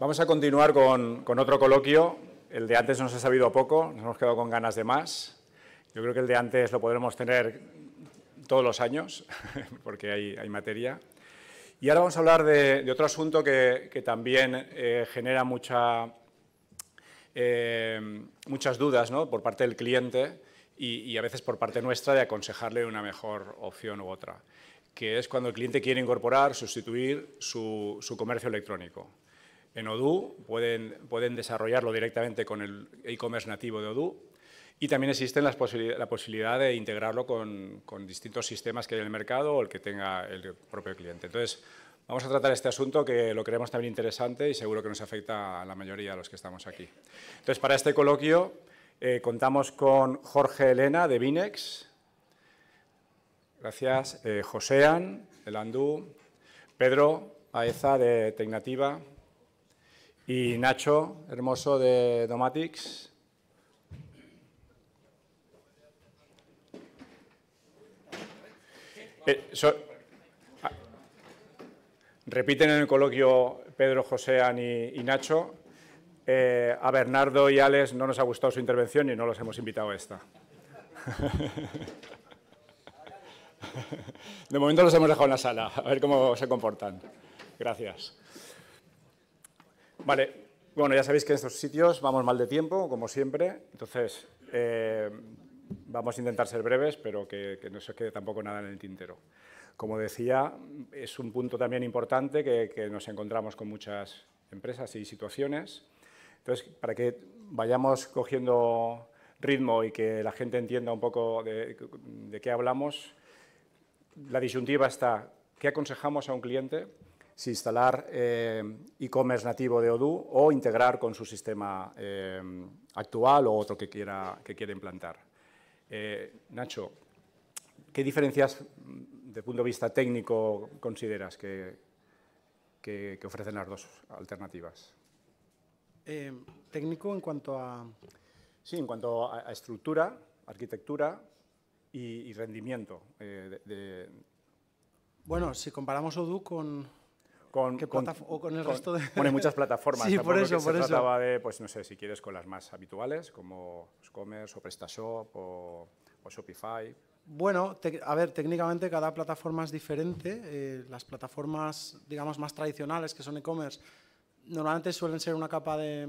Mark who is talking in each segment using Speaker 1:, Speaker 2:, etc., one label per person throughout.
Speaker 1: Vamos a continuar con, otro coloquio. El de antes nos ha sabido poco, nos hemos quedado con ganas de más. Yo creo que el de antes lo podremos tener todos los años, porque hay, materia. Y ahora vamos a hablar de, otro asunto que, también eh, genera eh, muchas dudas por parte del cliente y, a veces por parte nuestra de aconsejarle una mejor opción u otra, que es cuando el cliente quiere incorporar, sustituir su comercio electrónico en Odoo, pueden, desarrollarlo directamente con el e-commerce nativo de Odoo y también existe la posibilidad, de integrarlo con, distintos sistemas que hay en el mercado o el que tenga el propio cliente. Entonces, vamos a tratar este asunto que lo creemos también interesante y seguro que nos afecta a la mayoría de los que estamos aquí. Entonces, para este coloquio eh, contamos con Jorge Elena de Vinex, gracias, eh, Josean, de Landú, Pedro Aeza de Tecnativa, y Nacho, hermoso de Domatics. Eh, ah, repiten en el coloquio Pedro, José, Ani y Nacho. Eh, a Bernardo y Alex no nos ha gustado su intervención y no los hemos invitado a esta. De momento los hemos dejado en la sala, a ver cómo se comportan. Gracias. Vale, bueno, ya sabéis que en estos sitios vamos mal de tiempo, como siempre, entonces eh, vamos a intentar ser breves, pero que, no se quede tampoco nada en el tintero. Como decía, es un punto también importante que, nos encontramos con muchas empresas y situaciones. Entonces, para que vayamos cogiendo ritmo y que la gente entienda un poco de qué hablamos, la disyuntiva está, ¿qué aconsejamos a un cliente? si instalar eh, e-commerce nativo de Odoo o integrar con su sistema eh, actual o otro que quiera, que implantar. Eh, Nacho, ¿qué diferencias mm, de punto de vista técnico consideras que, que, ofrecen las dos alternativas?
Speaker 2: técnico en cuanto a... Sí, en cuanto a, estructura, arquitectura
Speaker 1: y, rendimiento
Speaker 2: Bueno, si comparamos Odoo con, con, el resto de... Bueno, hay muchas plataformas. Sí, por eso, por se trataba
Speaker 1: de, pues no sé, si quieres con las más habituales, como Commerce o PrestaShop o, o Shopify.
Speaker 2: Bueno, a ver, técnicamente cada plataforma es diferente. Eh, las plataformas, digamos, más tradicionales, que son e-commerce, normalmente suelen ser una capa de...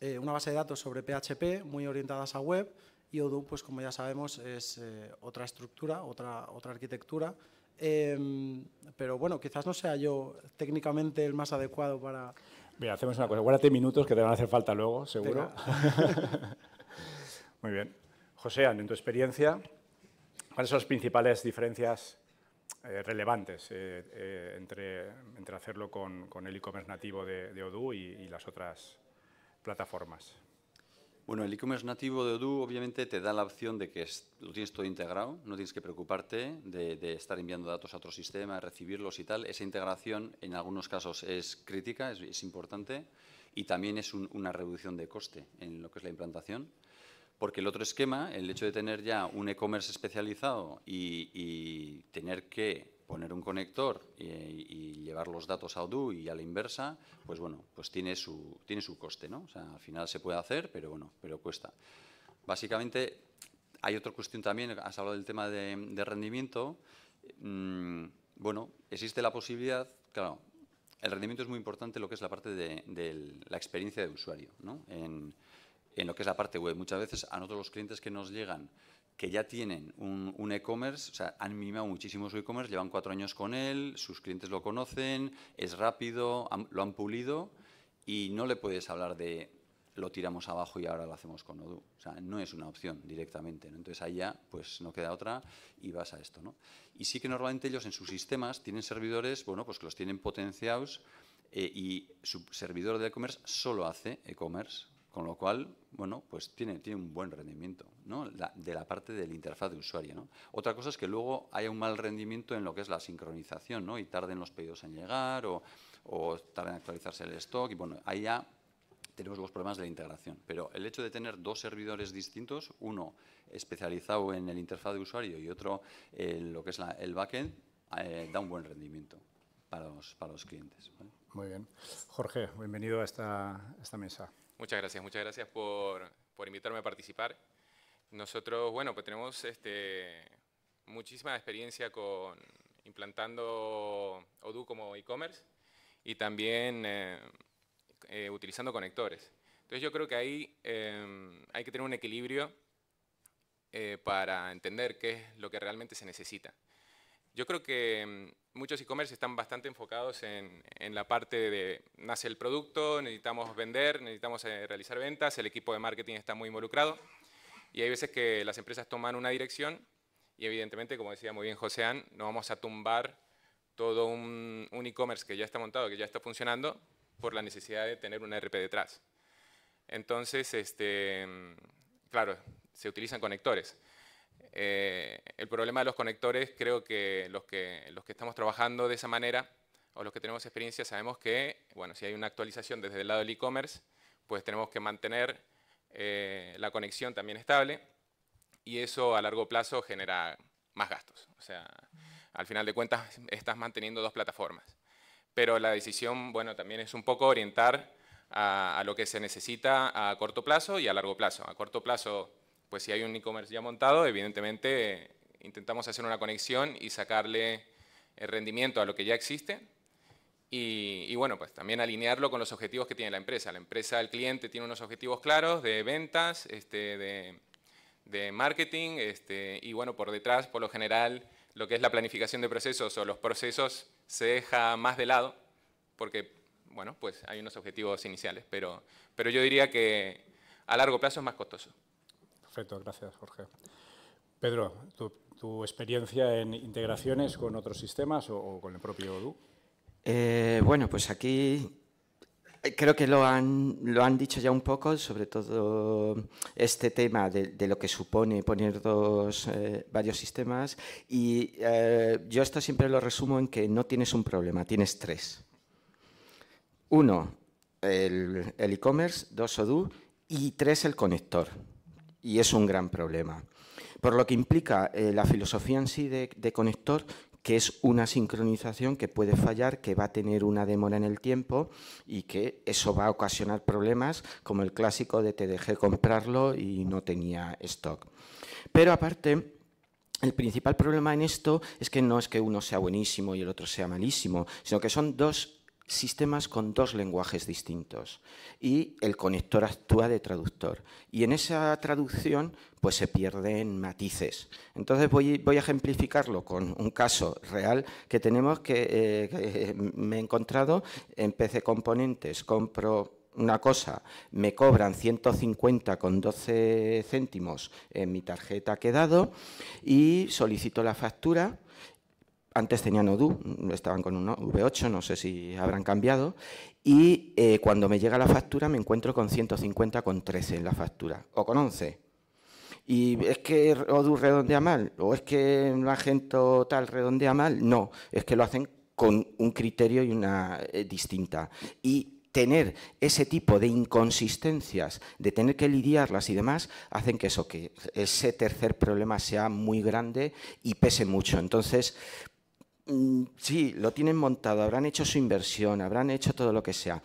Speaker 2: Eh, una base de datos sobre PHP, muy orientadas a web, y Odoo, pues como ya sabemos, es eh, otra estructura, otra, otra arquitectura, Em, pero bueno, quizás no sea yo técnicamente el más adecuado para...
Speaker 1: Mira, hacemos una cosa, guárdate minutos que te van a hacer falta luego, seguro. Muy bien. José, en tu experiencia, ¿cuáles son las principales diferencias eh, relevantes eh, eh, entre, hacerlo con, el e-commerce nativo de, Odoo y, las otras plataformas?
Speaker 3: Bueno, el e-commerce nativo de Odoo obviamente te da la opción de que lo tienes todo integrado, no tienes que preocuparte de, estar enviando datos a otro sistema, recibirlos y tal. Esa integración en algunos casos es crítica, es, importante y también es una reducción de coste en lo que es la implantación. Porque el otro esquema, el hecho de tener ya un e-commerce especializado y tener que poner un conector y, llevar los datos a Odoo y a la inversa, pues bueno, pues tiene su, tiene su coste, ¿no? O sea, al final se puede hacer, pero bueno, pero cuesta. Básicamente, hay otra cuestión también, has hablado del tema de, rendimiento. Mm, bueno, existe la posibilidad, claro, el rendimiento es muy importante lo que es la parte de, la experiencia de usuario, ¿no? en lo que es la parte web. Muchas veces a nosotros los clientes que nos llegan que ya tienen un, e-commerce, o sea, han mimado muchísimo su e-commerce, llevan cuatro años con él, sus clientes lo conocen, es rápido, lo han pulido y no le puedes hablar de lo tiramos abajo y ahora lo hacemos con Odoo. O sea, no es una opción directamente. Entonces ahí ya pues, no queda otra y vas a esto. ¿no? Y sí que normalmente ellos en sus sistemas tienen servidores bueno, pues que los tienen potenciados eh, y su servidor de e-commerce solo hace e-commerce. Con lo cual, bueno, pues tiene, tiene un buen rendimiento ¿no? La, de la parte del interfaz de usuario. ¿no? Otra cosa es que luego haya un mal rendimiento en lo que es la sincronización ¿no? y tarden los pedidos en llegar o, tarden en actualizarse el stock. Y bueno, ahí ya tenemos los problemas de la integración. Pero el hecho de tener dos servidores distintos, uno especializado en el interfaz de usuario y otro en lo que es la, el backend, eh, da un buen rendimiento para los, para los clientes.
Speaker 1: Muy bien. Jorge, bienvenido a esta, a esta mesa. Muchas gracias,
Speaker 4: muchas gracias por, invitarme a participar. Nosotros, bueno, pues tenemos este, muchísima experiencia con implantando Odoo como e-commerce y también eh, eh, utilizando conectores. Entonces yo creo que ahí em, hay que tener un equilibrio eh, para entender qué es lo que realmente se necesita. Yo creo que mm, muchos e-commerce están bastante enfocados en, la parte de nace el producto, necesitamos vender, necesitamos eh, realizar ventas, el equipo de marketing está muy involucrado y hay veces que las empresas toman una dirección y evidentemente, como decía muy bien Josean, no vamos a tumbar todo un, e-commerce que ya está montado, que ya está funcionando, por la necesidad de tener un e RP detrás. Entonces, este, mm, claro, se utilizan conectores. Eh, el problema de los conectores, creo que los, que estamos trabajando de esa manera o los que tenemos experiencia sabemos que, bueno, si hay una actualización desde el lado del e-commerce, pues tenemos que mantener eh, la conexión también estable y eso a largo plazo genera más gastos. O sea, al final de cuentas estás manteniendo dos plataformas. Pero la decisión, bueno, también es un poco orientar a, a lo que se necesita a corto plazo y a largo plazo. A corto plazo pues si hay un e-commerce ya montado, evidentemente eh, intentamos hacer una conexión y sacarle el eh, rendimiento a lo que ya existe. Y, bueno, pues también alinearlo con los objetivos que tiene la empresa. La empresa, el cliente tiene unos objetivos claros de ventas, este, de, de, marketing, este, y bueno, por detrás, por lo general, lo que es la planificación de procesos o los procesos se deja más de lado, porque, bueno, pues hay unos objetivos iniciales, pero, pero yo diría que a largo plazo es más costoso.
Speaker 1: Perfecto, gracias Jorge. Pedro, tu, experiencia en integraciones con otros sistemas o, con el propio ODU.
Speaker 5: Eh, bueno, pues aquí eh, creo que lo han, lo han dicho ya un poco, sobre todo este tema de, lo que supone poner eh, varios sistemas. Y yo esto siempre lo resumo en que no tienes un problema, tienes tres. Uno, el e-commerce, dos, ODU, y tres, el conector y es un gran problema. Por lo que implica eh, la filosofía en sí de, de conector, que es una sincronización que puede fallar, que va a tener una demora en el tiempo y que eso va a ocasionar problemas como el clásico de te dejé comprarlo y no tenía stock. Pero aparte... El principal problema en esto es que no es que uno sea buenísimo y el otro sea malísimo, sino que son dos sistemas con dos lenguajes distintos y el conector actúa de traductor. Y en esa traducción pues se pierden matices. Entonces voy, a ejemplificarlo con un caso real que tenemos que, eh, eh, me he encontrado en PC Componentes, compro una cosa, me cobran 150 con 12 céntimos en mi tarjeta que he dado y solicito la factura antes tenían Odoo, estaban con un V8, no sé si habrán cambiado, y eh, cuando me llega la factura me encuentro con 150 con 13 en la factura, o con 11. Y es que Odu redondea mal, o es que un agente tal redondea mal, no, es que lo hacen con un criterio y una eh, distinta. Y tener ese tipo de inconsistencias, de tener que lidiarlas y demás, hacen que eso, que ese tercer problema sea muy grande y pese mucho. Entonces, Mm, sí, lo tienen montado, habrán hecho su inversión, habrán hecho todo lo que sea,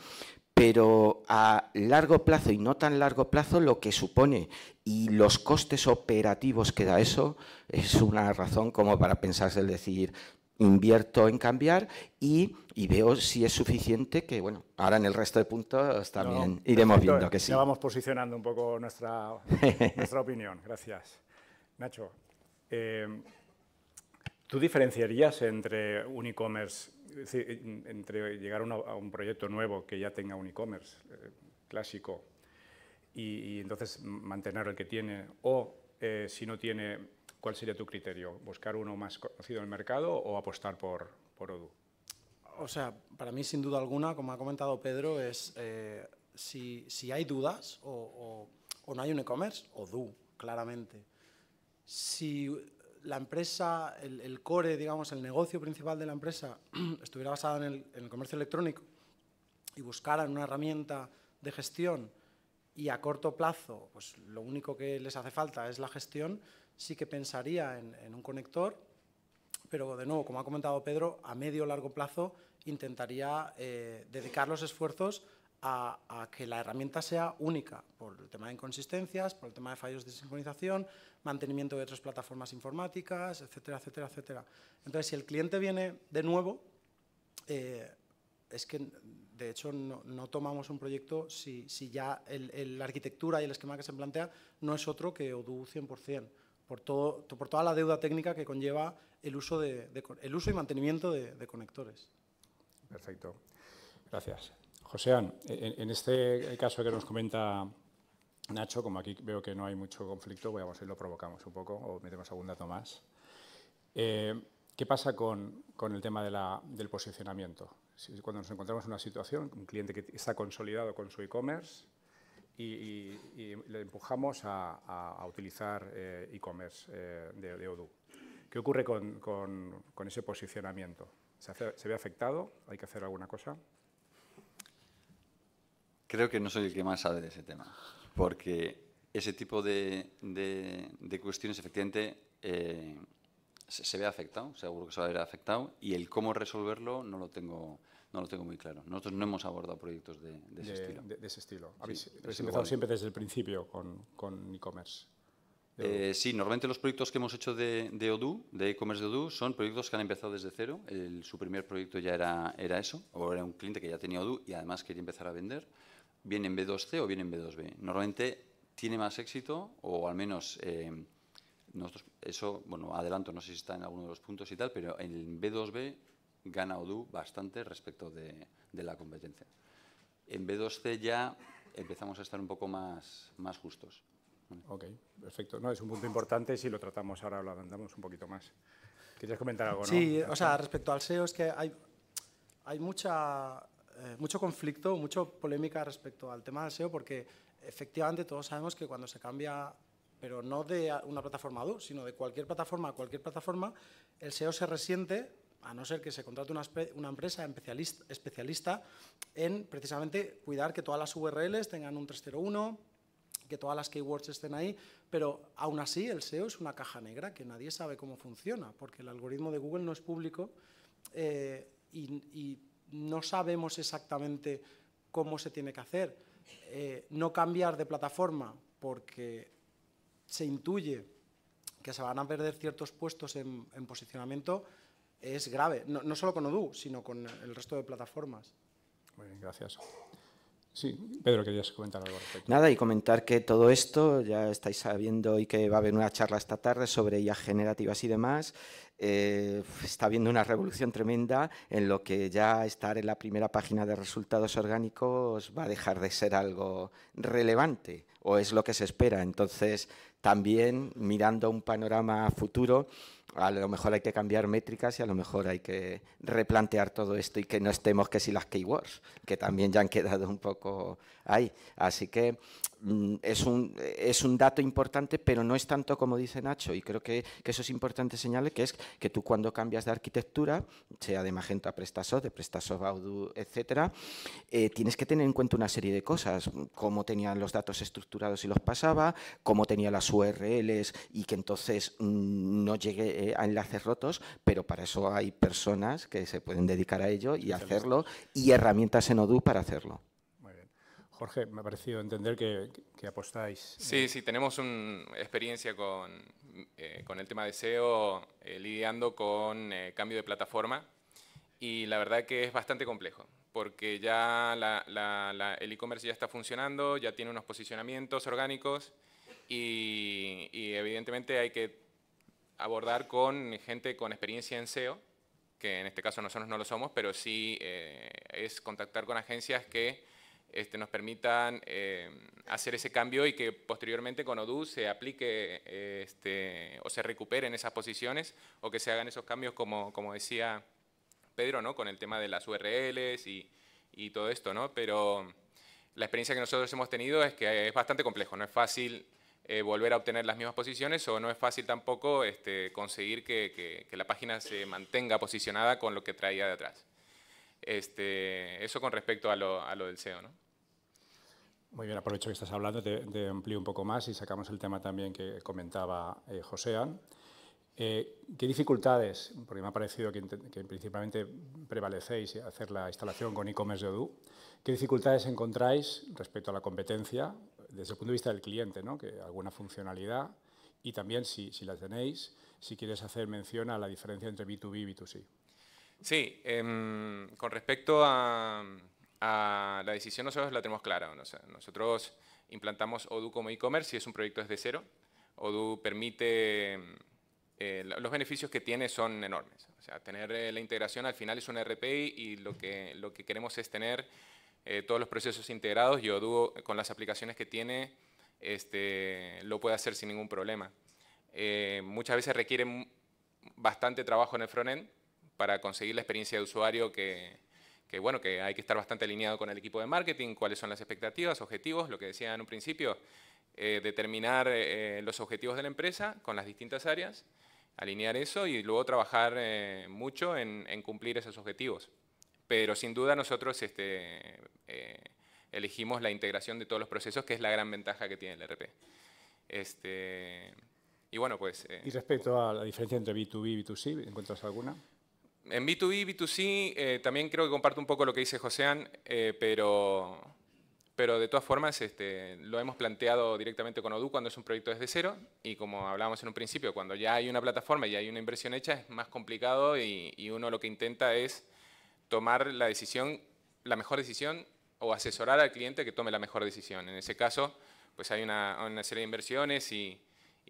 Speaker 5: pero a largo plazo y no tan largo plazo lo que supone y los costes operativos que da eso es una razón como para pensarse el decir invierto en cambiar y, veo si es suficiente que, bueno, ahora en el resto de puntos también iremos viendo que sí. Ya vamos
Speaker 1: posicionando un poco nuestra, nuestra opinión. Gracias. Nacho, eh, ¿Tú diferenciarías entre un e-commerce, entre llegar a un proyecto nuevo que ya tenga un e-commerce eh, clásico y, entonces mantener el que tiene, o eh, si no tiene, cuál sería tu criterio? ¿Buscar uno más conocido en el mercado o apostar por, por Odoo?
Speaker 2: O sea, para mí sin duda alguna, como ha comentado Pedro, es eh, si, si, hay dudas o, o, o no hay un e-commerce, Odoo, claramente. Si la empresa, el, core, digamos, el negocio principal de la empresa estuviera basado en el, comercio electrónico y buscaran una herramienta de gestión y a corto plazo, pues lo único que les hace falta es la gestión, sí que pensaría en, un conector, pero de nuevo, como ha comentado Pedro, a medio o largo plazo intentaría eh, dedicar los esfuerzos a, que la herramienta sea única, por el tema de inconsistencias, por el tema de fallos de sincronización, mantenimiento de otras plataformas informáticas, etcétera, etcétera, etcétera. Entonces, si el cliente viene de nuevo, eh, es que de hecho no, tomamos un proyecto si, ya la arquitectura y el esquema que se plantea no es otro que Odoo 100%, por, todo, por toda la deuda técnica que conlleva el uso, de, el uso y mantenimiento de conectores.
Speaker 1: Perfecto. Gracias. José, en, este caso que nos comenta Nacho, como aquí veo que no hay mucho conflicto, voy a ver si lo provocamos un poco o metemos algún dato más. Eh, ¿Qué pasa con, con el tema del posicionamiento? cuando nos encontramos en una situación, un cliente que está consolidado con su e-commerce y, le empujamos a, a, utilizar eh, e-commerce eh, de, de, Odoo. ¿Qué ocurre con, con, ese posicionamiento? ¿Se ve afectado? ¿Hay que hacer alguna cosa?
Speaker 3: Creo que no soy el que más sabe de ese tema, porque ese tipo de, de, cuestiones efectivamente eh, se, ve afectado, seguro que se va a ver afectado, y el cómo resolverlo no lo tengo, no lo tengo muy claro. Nosotros no hemos abordado proyectos de, de ese estilo. De, ese estilo. Habéis, empezado siempre
Speaker 1: desde el principio con e-commerce.
Speaker 3: Eh, sí, normalmente los proyectos que hemos hecho de, de Odoo, de e-commerce de Odoo, son proyectos que han empezado desde cero. su primer proyecto ya era, era eso, o era un cliente que ya tenía Odoo y además quería empezar a vender viene en B2C o viene en B2B. Normalmente tiene más éxito, o al menos eh, nosotros, eso, bueno, adelanto, no sé si está en alguno de los puntos y tal, pero en B2B gana Odoo bastante respecto de, la competencia. En B2C ya empezamos a estar un poco más, más justos. Ok,
Speaker 1: perfecto. No, es un punto importante, si lo tratamos ahora lo adelantamos un poquito más. ¿Quieres comentar algo? Sí, o sea,
Speaker 2: respecto al SEO es que hay, hay mucha eh, mucho conflicto, mucha polémica respecto al tema del SEO, porque efectivamente todos sabemos que cuando se cambia, pero no de una plataforma a dos, sino de cualquier plataforma a cualquier plataforma, el SEO se resiente, a no ser que se contrate una, empresa especialista, especialista en precisamente cuidar que todas las URLs tengan un 301, que todas las keywords estén ahí, pero aún así el SEO es una caja negra que nadie sabe cómo funciona, porque el algoritmo de Google no es público eh, y, y, no sabemos exactamente cómo se tiene que hacer. Eh, no cambiar de plataforma porque se intuye que se van a perder ciertos puestos en, posicionamiento es grave, no, solo con Odoo, sino con el resto de plataformas. Muy bien, gracias.
Speaker 5: Sí, Pedro, querías comentar algo respecto. Nada, y comentar que todo esto ya estáis sabiendo y que va a haber una charla esta tarde sobre IA generativas y demás. Eh, está habiendo una revolución tremenda en lo que ya estar en la primera página de resultados orgánicos va a dejar de ser algo relevante o es lo que se espera. Entonces, también mirando un panorama futuro, a lo mejor hay que cambiar métricas y a lo mejor hay que replantear todo esto y que no estemos que si las keywords, que también ya han quedado un poco ahí. Así que mm, es un, es un dato importante, pero no es tanto como dice Nacho, y creo que, eso es importante señalar, que es que tú cuando cambias de arquitectura, sea de Magento a PrestaSoft, de PrestaSoft a Odoo, etc., eh, tienes que tener en cuenta una serie de cosas, cómo tenían los datos estructurados y los pasaba, cómo tenía las URLs y que entonces mm, no llegue... Eh, enlaces rotos, pero para eso hay personas que se pueden dedicar a ello y hacerlo, y herramientas en Odoo para hacerlo.
Speaker 1: Jorge, me ha parecido entender que, apostáis. Eh,
Speaker 4: sí, sí, tenemos una experiencia eh, con, el tema de SEO, eh, lidiando con cambio de plataforma, y la verdad que es bastante complejo porque ya el e-commerce ya está funcionando, ya tiene unos posicionamientos orgánicos y, evidentemente hay que abordar con gente con experiencia en SEO, que en este caso nosotros no lo somos, pero sí eh, es contactar con agencias que este, nos permitan eh, hacer ese cambio y que posteriormente con ODU se aplique este, o se recuperen esas posiciones o que se hagan esos cambios como, como decía Pedro, ¿no? con el tema de las URLs y, y todo esto, ¿no? pero la experiencia que nosotros hemos tenido es que es bastante complejo, no es fácil eh, volver a obtener las mismas posiciones o no es fácil tampoco este, conseguir que, la página se mantenga posicionada con lo que traía de atrás. Este, eso con respecto a lo, del SEO.
Speaker 1: Muy bien, aprovecho que estás hablando, te, amplío un poco más y sacamos el tema también que comentaba José. Eh, Josean. Eh, ¿Qué dificultades, porque me ha parecido que, que principalmente prevalecéis hacer la instalación con e-commerce de Odoo, qué dificultades encontráis respecto a la competencia desde el punto de vista del cliente, ¿no? que alguna funcionalidad y también, si, si la tenéis, si quieres hacer mención a la diferencia entre B2B y B2C. Sí,
Speaker 4: em, con respecto a, la decisión nosotros la tenemos clara. nosotros implantamos Odoo como e-commerce y es un proyecto desde cero. Odoo permite, eh, los beneficios que tiene son enormes. O sea, tener eh, la integración al final es un RPI y lo que, lo que queremos es tener eh, todos los procesos integrados yo dudo con las aplicaciones que tiene, este, lo puede hacer sin ningún problema. Eh, muchas veces requieren bastante trabajo en el frontend para conseguir la experiencia de usuario que, bueno, que hay que estar bastante alineado con el equipo de marketing, cuáles son las expectativas, objetivos, lo que decía en un principio, eh, determinar los objetivos de la empresa con las distintas áreas, alinear eso y luego trabajar mucho en cumplir esos objetivos. Pero sin duda nosotros este, eh, elegimos la integración de todos los procesos, que es la gran ventaja que tiene el e RP. Este, y bueno, pues... Eh, ¿Y
Speaker 1: respecto a la diferencia entre B2B y B2C, encuentras alguna?
Speaker 4: En B2B y B2C eh, también creo que comparto un poco lo que dice José, pero, pero de todas formas este, lo hemos planteado directamente con Odoo cuando es un proyecto desde cero y como hablábamos en un principio, cuando ya hay una plataforma y hay una inversión hecha es más complicado y uno lo que intenta es tomar la decisión, la mejor decisión o asesorar al cliente que tome la mejor decisión. En ese caso, pues hay una, serie de inversiones y,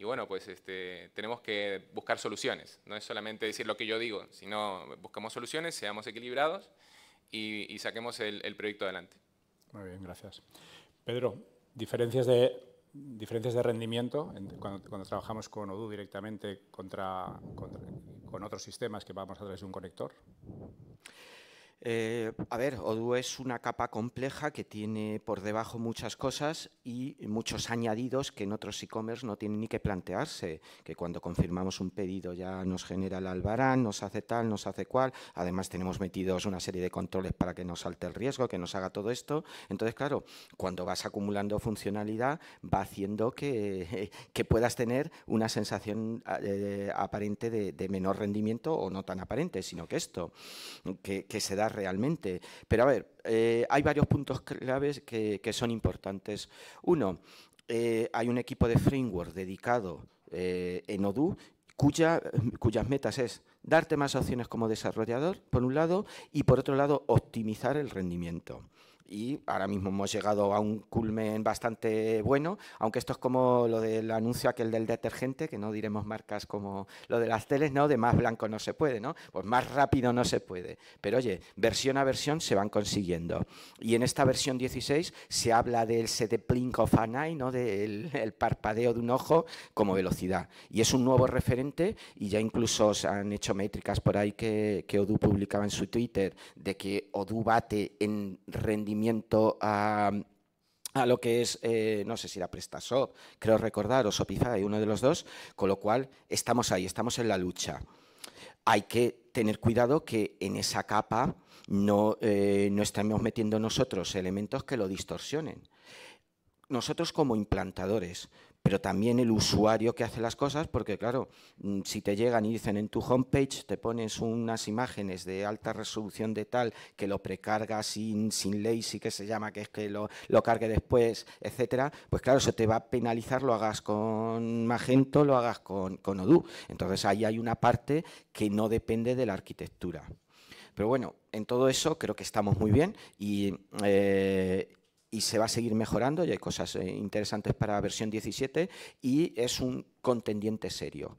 Speaker 4: bueno, pues este, tenemos que buscar soluciones. No es solamente decir lo que yo digo, sino buscamos soluciones, seamos equilibrados y, saquemos el, proyecto adelante.
Speaker 1: Muy bien, gracias. Pedro, diferencias de, diferencias de rendimiento cuando, trabajamos con Odoo directamente contra, con otros sistemas que vamos a través de un conector.
Speaker 5: Eh, a ver, Odoo es una capa compleja que tiene por debajo muchas cosas y muchos añadidos que en otros e-commerce no tienen ni que plantearse, que cuando confirmamos un pedido ya nos genera el albarán, nos hace tal, nos hace cual, además tenemos metidos una serie de controles para que nos salte el riesgo, que nos haga todo esto. Entonces, claro, cuando vas acumulando funcionalidad va haciendo que, puedas tener una sensación eh, eh, aparente de, menor rendimiento o no tan aparente, sino que esto, que se da realmente. Pero a ver, eh, hay varios puntos claves que, son importantes. Uno, eh, hay un equipo de framework dedicado eh, en Odoo cuyas metas es darte más opciones como desarrollador, por un lado, y por otro lado, optimizar el rendimiento y ahora mismo hemos llegado a un culmen bastante bueno, aunque esto es como lo del anuncio aquel del detergente, que no diremos marcas como lo de las teles, ¿no? De más blanco no se puede, ¿no? Pues más rápido no se puede. Pero oye, versión a versión se van consiguiendo. Y en esta versión 16 se habla del set blink of an eye, ¿no? Del el parpadeo de un ojo como velocidad. Y es un nuevo referente y ya incluso se han hecho métricas por ahí que, que Odoo publicaba en su Twitter de que Odoo bate en rendimiento a, lo que es, eh, no sé si era PrestaShop, creo recordar, o hay uno de los dos, con lo cual estamos ahí, estamos en la lucha. Hay que tener cuidado que en esa capa no, eh, no estemos metiendo nosotros elementos que lo distorsionen. Nosotros como implantadores, pero también el usuario que hace las cosas, porque claro, mm, si te llegan y dicen en tu homepage te pones unas imágenes de alta resolución de tal, que lo precarga sin, sin lazy, que se llama, que es que lo, cargue después, etcétera, pues claro, se te va a penalizar, lo hagas con Magento, lo hagas con, con Odoo. Entonces ahí hay una parte que no depende de la arquitectura. Pero bueno, en todo eso creo que estamos muy bien y, eh, y se va a seguir mejorando y hay cosas eh, interesantes para la versión 17 y es un contendiente serio.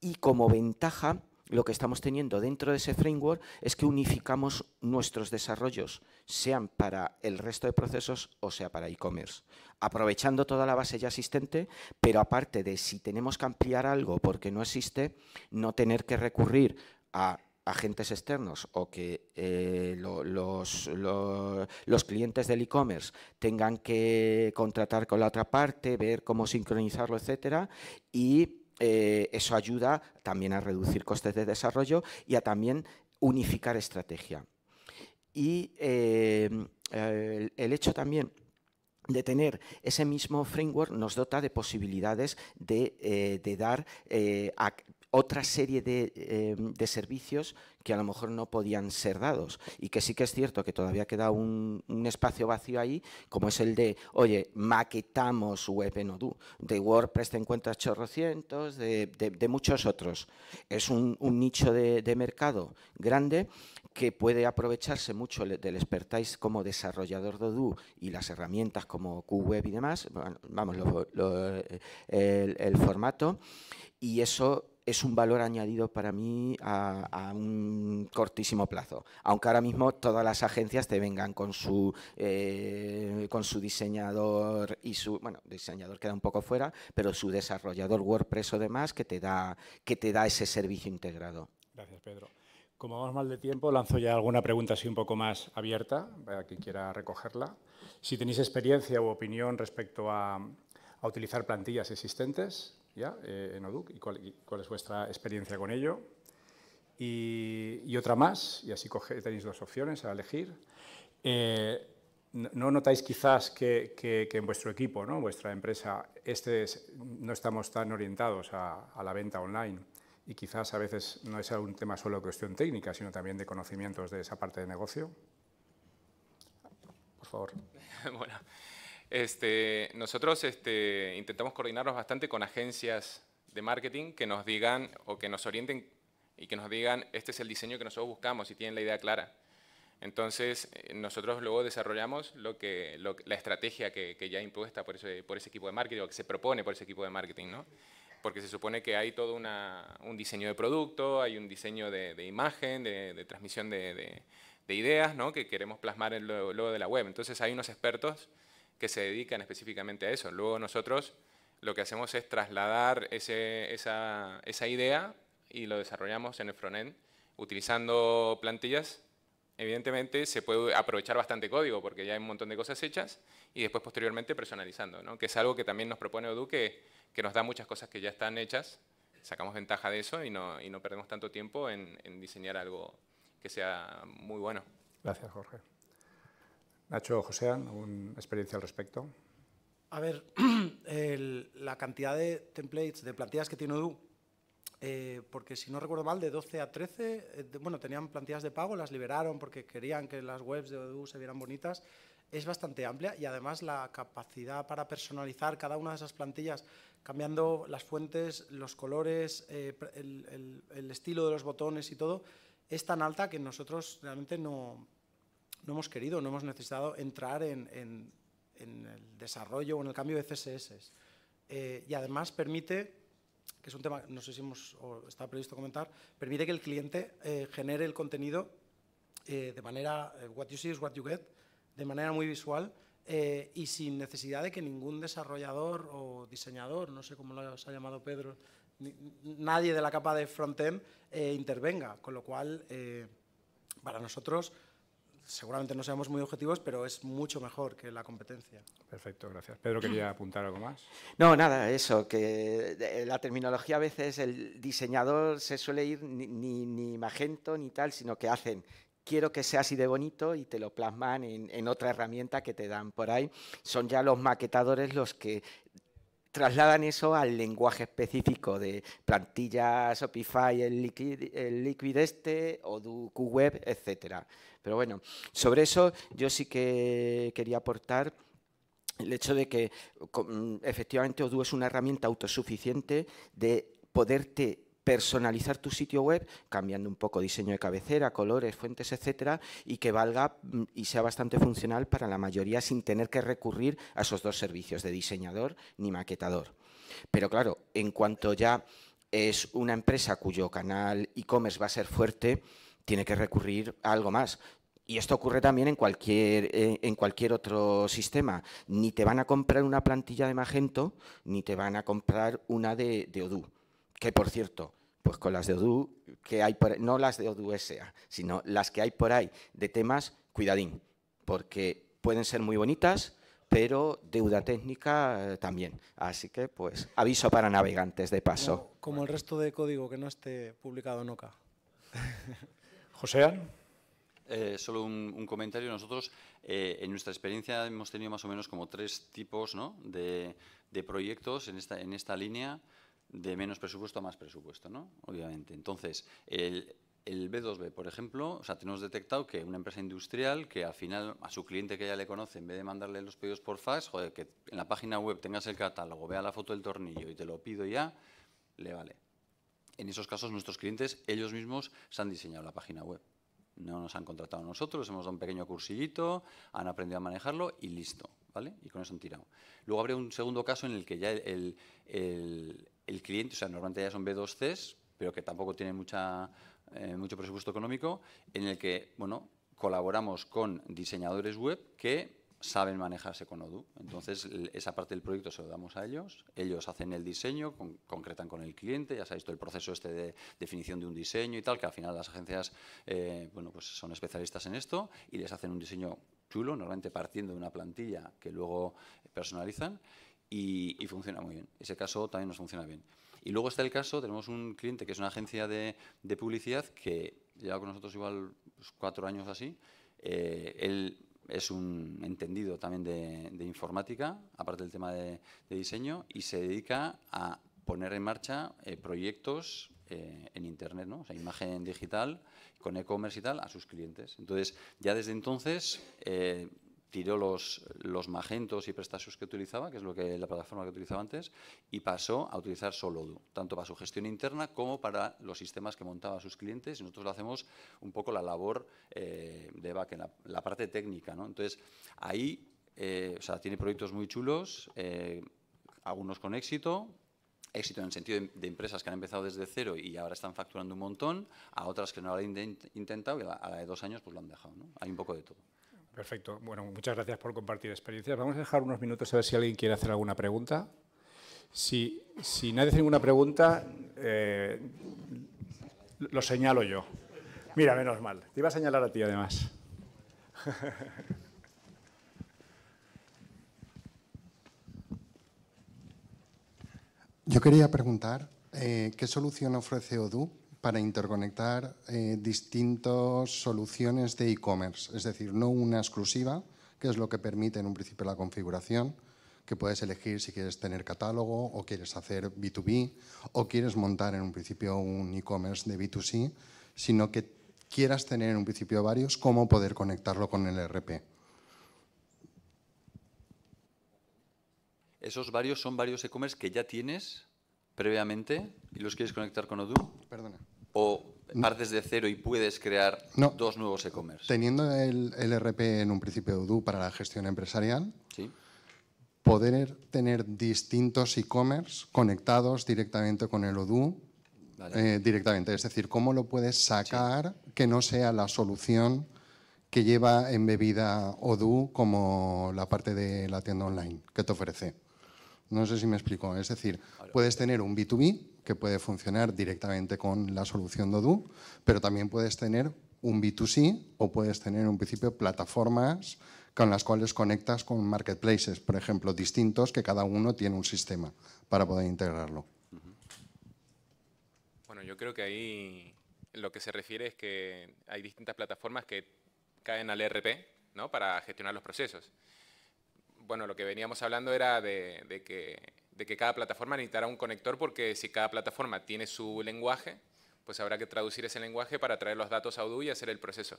Speaker 5: y como ventaja, lo que estamos teniendo dentro de ese framework es que unificamos nuestros desarrollos, sean para el resto de procesos o sea para e-commerce, aprovechando toda la base ya existente, pero aparte de si tenemos que ampliar algo porque no existe, no tener que recurrir a agentes externos o que eh, los, los, clientes del e-commerce tengan que contratar con la otra parte, ver cómo sincronizarlo, etcétera, y eh, eso ayuda también a reducir costes de desarrollo y a también unificar estrategia. Y eh, el, hecho también de tener ese mismo framework nos dota de posibilidades de, dar eh, otra serie em, de, servicios que a lo mejor no podían ser dados y que sí que es cierto que todavía queda un, espacio vacío ahí, como es el de, oye, maquetamos web en Odoo. De WordPress te encuentras chorrocientos, de, muchos otros. Es un, nicho de mercado grande que puede aprovecharse mucho del expertise como desarrollador de Odoo y las herramientas como QWeb y demás, vamos, eh, el, el, formato, y eso es un valor añadido para mí a, un cortísimo plazo. Aunque ahora mismo todas las agencias te vengan con su, eh, con su diseñador y su, bueno, diseñador queda un poco fuera, pero su desarrollador WordPress o demás que te da, que te da ese servicio integrado. Gracias, Pedro. Como vamos mal de tiempo, lanzo ya
Speaker 1: alguna pregunta así un poco más abierta, para quien quiera recogerla. Si tenéis experiencia u opinión respecto a, a utilizar plantillas existentes, ya eh, en ODUC y cuál, es vuestra experiencia con ello. Y, otra más, y así tenéis dos opciones a elegir. Eh, ¿No notáis quizás que, en vuestro equipo, ¿no? vuestra empresa, este no estamos tan orientados a, la venta online? Y quizás a veces no es un tema solo cuestión técnica, sino también de conocimientos de esa parte de negocio. Por favor.
Speaker 4: bueno, este, nosotros este, intentamos coordinarnos bastante con agencias de marketing que nos digan o que nos orienten y que nos digan, este es el diseño que nosotros buscamos y tienen la idea clara. Entonces, eh, nosotros luego desarrollamos lo que, la estrategia que, ya impuesta por ese, equipo de marketing o que se propone por ese equipo de marketing, ¿no? Porque se supone que hay todo un diseño de producto, hay un diseño de, imagen, de, transmisión de, ideas, Que queremos plasmar luego de la web. Entonces, hay unos expertos que se dedican específicamente a eso. Luego nosotros lo que hacemos es trasladar esa, idea y lo desarrollamos en el frontend utilizando plantillas. Evidentemente se puede aprovechar bastante código porque ya hay un montón de cosas hechas y después posteriormente personalizando, que es algo que también nos propone Odu que, nos da muchas cosas que ya están hechas, sacamos ventaja de eso y no, no perdemos tanto tiempo en diseñar algo que sea
Speaker 2: muy bueno. Gracias, Jorge.
Speaker 1: Nacho, José, ¿alguna experiencia al respecto?
Speaker 2: A ver, la cantidad de templates, de plantillas que tiene Odoo, eh, porque si no recuerdo mal, de 12 a 13, eh, bueno, tenían plantillas de pago, las liberaron porque querían que las webs de Odoo se vieran bonitas, es bastante amplia y además la capacidad para personalizar cada una de esas plantillas, cambiando las fuentes, los colores, eh, el, estilo de los botones y todo, es tan alta que nosotros realmente no, no hemos querido, no hemos necesitado entrar en, el desarrollo o en el cambio de CSS. Eh, y además permite, que es un tema, no sé si o está previsto comentar, permite que el cliente eh, genere el contenido eh, de manera, what you see is what you get, de manera muy visual y sin necesidad de que ningún desarrollador o diseñador, no sé cómo lo ha llamado Pedro, nadie de la capa de front frontend intervenga, con lo cual para nosotros seguramente no seamos muy objetivos, pero es mucho mejor que la competencia. Perfecto, gracias. Pedro,
Speaker 5: ¿quería apuntar algo más? No, nada, eso, que la terminología a veces el diseñador se suele ir ni, magento ni tal, sino que hacen quiero que sea así de bonito y te lo plasman en, otra herramienta que te dan por ahí. Son ya los maquetadores los que trasladan eso al lenguaje específico de plantillas, Shopify, el liquid, el este, Odu, QWeb, etcétera. Pero bueno, sobre eso yo sí que quería aportar el hecho de que mm, efectivamente Odoo es una herramienta autosuficiente de poderte personalizar tu sitio web cambiando un poco diseño de cabecera, colores, fuentes, etcétera, y que valga mm, y sea bastante funcional para la mayoría sin tener que recurrir a esos dos servicios de diseñador ni maquetador. Pero claro, en cuanto ya es una empresa cuyo canal e-commerce va a ser fuerte, tiene que recurrir a algo más. Y esto ocurre también en cualquier, eh, en cualquier otro sistema. Ni te van a comprar una plantilla de Magento, ni te van a comprar una de, de Odoo. Que, por cierto, pues con las de Odu que hay no las de Odu SA, sino las que hay por ahí de temas, cuidadín, porque pueden ser muy bonitas, pero deuda técnica eh, también. Así que, pues, aviso para navegantes de paso.
Speaker 2: Como, el resto de código que no esté publicado en OCA.
Speaker 5: José.
Speaker 3: Eh, solo un, comentario. Nosotros, eh, en nuestra experiencia, hemos tenido más o menos como tres tipos de, de, proyectos en esta, en esta línea de menos presupuesto a más presupuesto, ¿no? Obviamente. Entonces, el, B2B, por ejemplo, o sea, tenemos detectado que una empresa industrial que al final a su cliente que ya le conoce, en vez de mandarle los pedidos por fax, joder, que en la página web tengas el catálogo, vea la foto del tornillo y te lo pido ya, le vale. En esos casos nuestros clientes ellos mismos se han diseñado la página web. No nos han contratado nosotros, hemos dado un pequeño cursillito, han aprendido a manejarlo y listo, ¿vale? Y con eso han tirado. Luego habría un segundo caso en el que ya el, el el cliente, o sea, normalmente ya son B2Cs, pero que tampoco tienen mucha, eh, mucho presupuesto económico, en el que, bueno, colaboramos con diseñadores web que saben manejarse con Odoo. Entonces, esa parte del proyecto se lo damos a ellos, ellos hacen el diseño, concretan con el cliente, ya sabéis todo el proceso este de definición de un diseño y tal, que al final las agencias eh, bueno, pues son especialistas en esto y les hacen un diseño chulo, normalmente partiendo de una plantilla que luego personalizan y, funciona muy bien. Ese caso también nos funciona bien. Y luego está el caso, tenemos un cliente que es una agencia de, publicidad que lleva con nosotros igual pues, cuatro años así. Eh, él es un entendido también de, informática, aparte del tema de, diseño, y se dedica a poner en marcha eh, proyectos eh, en Internet, ¿no? o sea, imagen digital, con e-commerce y tal, a sus clientes. Entonces, ya desde entonces tiró los, magentos y prestasios que utilizaba, que es lo que la plataforma que utilizaba antes, y pasó a utilizar Solodu, tanto para su gestión interna como para los sistemas que montaba sus clientes. Y nosotros lo hacemos un poco la labor eh, de back la, parte técnica. Entonces, ahí, eh, sea, tiene proyectos muy chulos, eh, algunos con éxito, éxito en el sentido de, empresas que han empezado desde cero y ahora están facturando un montón, a otras que no lo han intentado y a la, a de dos años pues lo han dejado. ¿no? Hay un poco de todo.
Speaker 1: Perfecto. Bueno, muchas gracias por compartir experiencias. Vamos a dejar unos minutos a ver si alguien quiere hacer alguna pregunta. Si, nadie hace ninguna pregunta, eh, lo señalo yo. Mira, menos mal. Te iba a señalar a ti, además.
Speaker 6: Yo quería preguntar, eh, ¿qué solución ofrece ODU para interconectar eh, distintas soluciones de e-commerce, es decir, no una exclusiva, que es lo que permite en un principio la configuración, que puedes elegir si quieres tener catálogo o quieres hacer B2B o quieres montar en un principio un e-commerce de B2C, sino que quieras tener en un principio varios, cómo poder conectarlo con el e RP.
Speaker 3: ¿Esos varios son varios e-commerce que ya tienes previamente y los quieres conectar con Odoo? Perdona. ¿O partes de cero y puedes crear dos nuevos e-commerce?
Speaker 6: Teniendo el, ERP e RP en un principio Odoo para la gestión empresarial, ¿Sí? poder tener distintos e-commerce conectados directamente con el ODU eh, directamente. Es decir, cómo lo puedes sacar que no sea la solución que lleva embebida Odoo como la parte de la tienda online que te ofrece. No sé si me explico. Es decir, puedes tener un B2B que puede funcionar directamente con la solución Dodo, pero también puedes tener un B2C o puedes tener en un principio plataformas con las cuales conectas con marketplaces, por ejemplo, distintos que cada uno tiene un sistema para poder integrarlo.
Speaker 4: Bueno, yo creo que ahí lo que se refiere es que hay distintas plataformas que caen al ERP ¿no? para gestionar los procesos. Bueno, lo que veníamos hablando era de que de que cada plataforma necesitará un conector porque si cada plataforma tiene su lenguaje, pues habrá que traducir ese lenguaje para traer los datos a Odoo y hacer el proceso.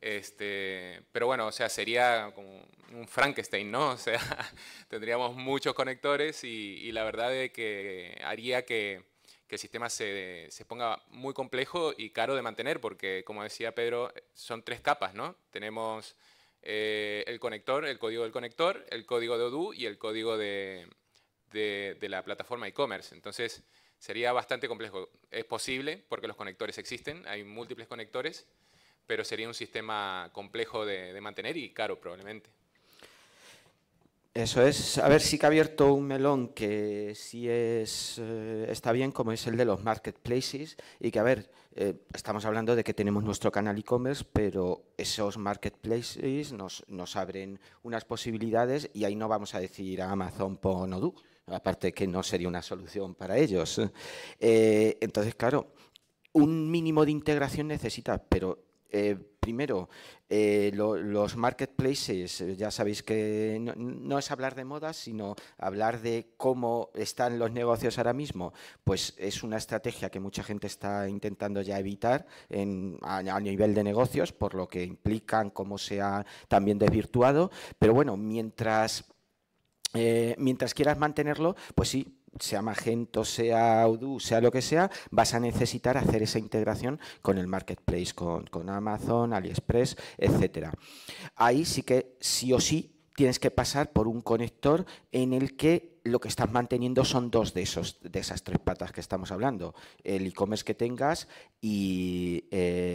Speaker 4: Este, pero bueno, o sea, sería como un Frankenstein, ¿no? O sea, tendríamos muchos conectores y, la verdad es que haría que, el sistema se, ponga muy complejo y caro de mantener, porque como decía Pedro, son tres capas, ¿no? Tenemos eh, el conector, el código del conector, el código de Odoo y el código de, de, la plataforma e-commerce. Entonces, sería bastante complejo. Es posible porque los conectores existen, hay múltiples conectores, pero sería un sistema complejo de, mantener y caro probablemente.
Speaker 5: Eso es, a ver sí que ha abierto un melón que sí es, eh, está bien, como es el de los marketplaces, y que a ver, eh, estamos hablando de que tenemos nuestro canal e-commerce, pero esos marketplaces nos, nos abren unas posibilidades y ahí no vamos a decir a Amazon pon do aparte que no sería una solución para ellos. Eh, entonces, claro, un mínimo de integración necesita, pero eh, primero, eh, los marketplaces, ya sabéis que no, es hablar de modas, sino hablar de cómo están los negocios ahora mismo. Pues es una estrategia que mucha gente está intentando ya evitar en, a, a, nivel de negocios, por lo que implican cómo se ha también desvirtuado. Pero bueno, mientras eh, mientras quieras mantenerlo, pues sí, sea Magento, sea Odoo, sea lo que sea, vas a necesitar hacer esa integración con el marketplace, con, con Amazon, AliExpress, etcétera. Ahí sí que sí o sí tienes que pasar por un conector en el que lo que estás manteniendo son dos de, esos, de esas tres patas que estamos hablando, el e-commerce que tengas y, eh,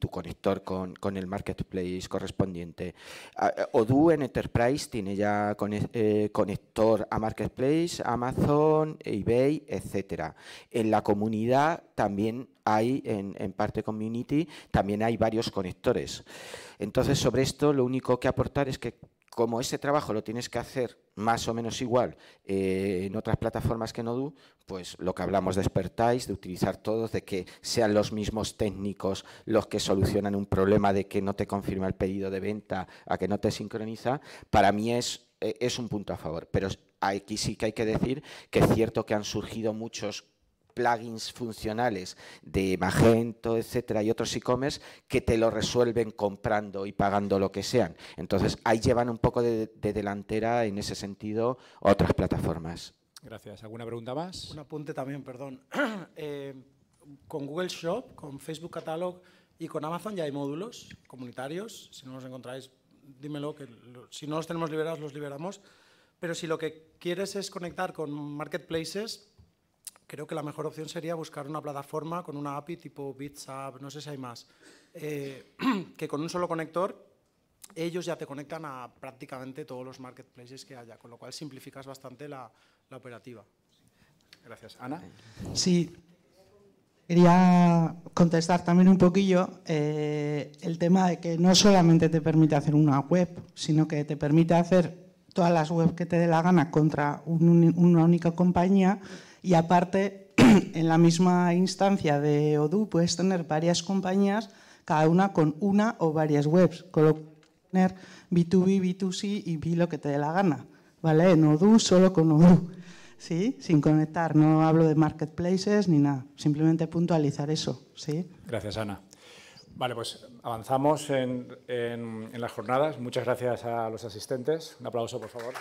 Speaker 5: tu conector con, el marketplace correspondiente. Ah, eh, Odoo en Enterprise tiene ya eh, conector a Marketplace, Amazon, eBay, etc. En la comunidad también hay, en, en parte community, también hay varios conectores. Entonces, sobre esto lo único que aportar es que como ese trabajo lo tienes que hacer más o menos igual eh, en otras plataformas que Nodu, pues lo que hablamos de expertise, de utilizar todos, de que sean los mismos técnicos los que solucionan un problema de que no te confirma el pedido de venta, a que no te sincroniza, para mí es, eh, es un punto a favor. Pero aquí sí que hay que decir que es cierto que han surgido muchos plugins funcionales de Magento, etcétera, y otros e-commerce que te lo resuelven comprando y pagando lo que sean. Entonces, ahí llevan un poco de, delantera en ese sentido otras plataformas.
Speaker 2: Gracias. ¿Alguna pregunta más? Un apunte también, perdón. Eh, con Google Shop, con Facebook Catalog y con Amazon ya hay módulos comunitarios. Si no los encontráis, dímelo, que si no los tenemos liberados, los liberamos. Pero si lo que quieres es conectar con marketplaces, creo que la mejor opción sería buscar una plataforma con una API tipo Bitsub, no sé si hay más, eh, que con un solo conector ellos ya te conectan a prácticamente todos los marketplaces que haya, con lo cual simplificas bastante la, operativa. Gracias. Ana. Sí, Quería contestar también un poquillo eh, el tema de que no solamente te permite hacer una web, sino que te permite hacer todas las webs que te dé la gana contra una única compañía y aparte, en la misma instancia de Odoo puedes tener varias compañías, cada una con una o varias webs. Con tener B2B, B2C y B lo que te dé la gana. ¿Vale? En Odoo, solo con Odoo. ¿Sí? Sin conectar, no hablo de marketplaces ni nada. Simplemente puntualizar eso. ¿Sí?
Speaker 1: Gracias, Ana. Vale, pues avanzamos en, en las jornadas. Muchas gracias a los asistentes. Un aplauso, por favor.